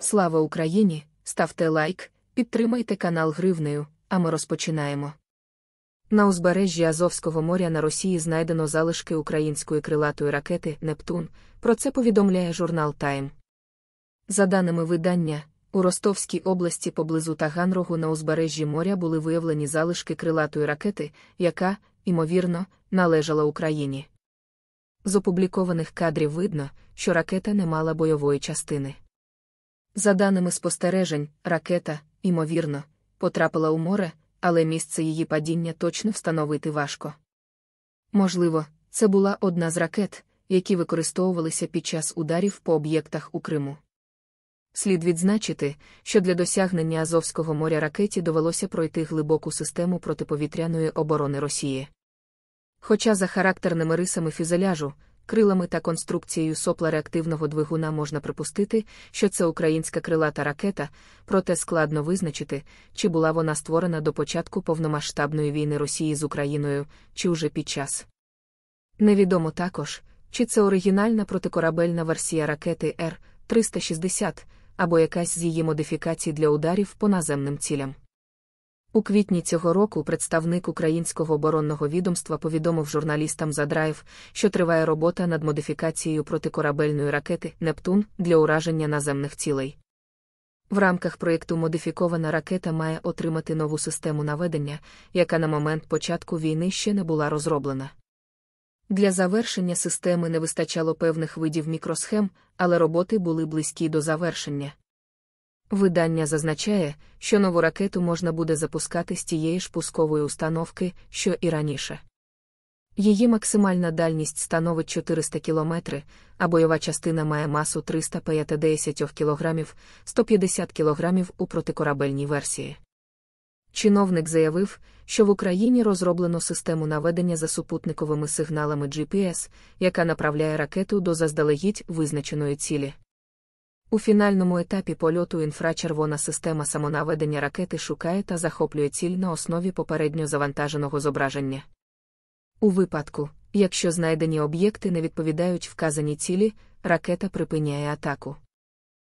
Слава Україні! Ставте лайк, підтримайте канал Гривнею, а ми розпочинаємо. На узбережжі Азовського моря на Росії знайдено залишки української крилатої ракети Нептун. Про це повідомляє журнал Тайм. За даними видання, у Ростовській області поблизу Таганрогу на узбережжі моря були виявлені залишки крилатої ракети, яка, ймовірно, належала Україні. З опублікованих кадрів видно, що ракета не мала бойової частини. За даними спостережень, ракета, ймовірно, потрапила у море, але місце її падіння точно встановити важко. Можливо, це була одна з ракет, які використовувалися під час ударів по об'єктах у Криму. Слід відзначити, що для досягнення Азовського моря ракеті довелося пройти глибоку систему протиповітряної оборони Росії. Хоча за характерними рисами фюзеляжу, крилами та конструкцією сопла реактивного двигуна можна припустити, що це українська крилата ракета, проте складно визначити, чи була вона створена до початку повномасштабної війни Росії з Україною, чи уже під час. Невідомо також, чи це оригінальна протикорабельна версія ракети Р 360 або якась з її модифікацій для ударів по наземним цілям. У квітні цього року представник українського оборонного відомства повідомив журналістам Задраїв, що триває робота над модифікацією протикорабельної ракети Нептун для ураження наземних цілей. В рамках проєкту модифікована ракета має отримати нову систему наведення, яка на момент початку війни ще не була розроблена. Для завершення системи не вистачало певних видів мікросхем, але роботи були близькі до завершення. Видання зазначає, що нову ракету можна буде запускати з тієї ж пускової установки, що і раніше. Її максимальна дальність становить 400 км, а бойова частина має масу 350 кг, 150 кг у протикорабельній версії. Чиновник заявив, що в Україні розроблено систему наведення за супутниковими сигналами GPS, яка направляє ракету до заздалегідь визначеної цілі. У фінальному етапі польоту інфрачервона система самонаведення ракети шукає та захоплює ціль на основі попередньо завантаженого зображення. У випадку, якщо знайдені об'єкти не відповідають вказаній цілі, ракета припиняє атаку.